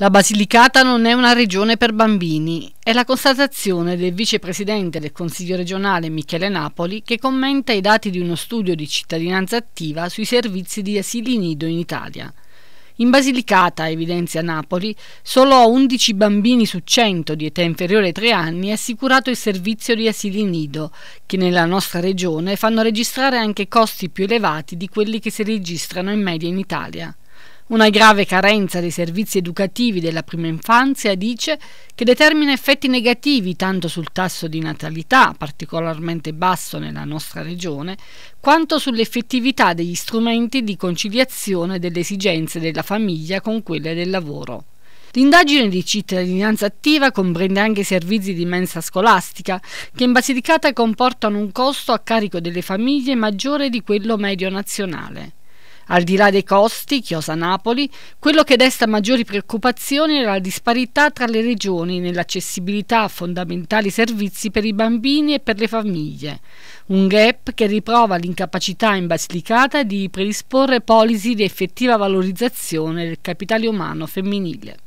La Basilicata non è una regione per bambini. È la constatazione del vicepresidente del Consiglio regionale Michele Napoli che commenta i dati di uno studio di cittadinanza attiva sui servizi di asili nido in Italia. In Basilicata, evidenzia Napoli, solo 11 bambini su 100 di età inferiore ai 3 anni è assicurato il servizio di asili nido, che nella nostra regione fanno registrare anche costi più elevati di quelli che si registrano in media in Italia. Una grave carenza dei servizi educativi della prima infanzia, dice, che determina effetti negativi tanto sul tasso di natalità, particolarmente basso nella nostra regione, quanto sull'effettività degli strumenti di conciliazione delle esigenze della famiglia con quelle del lavoro. L'indagine di cittadinanza attiva comprende anche i servizi di mensa scolastica, che in Basilicata comportano un costo a carico delle famiglie maggiore di quello medio nazionale. Al di là dei costi, chiosa Napoli, quello che desta maggiori preoccupazioni è la disparità tra le regioni nell'accessibilità a fondamentali servizi per i bambini e per le famiglie. Un gap che riprova l'incapacità in Basilicata di predisporre polisi di effettiva valorizzazione del capitale umano femminile.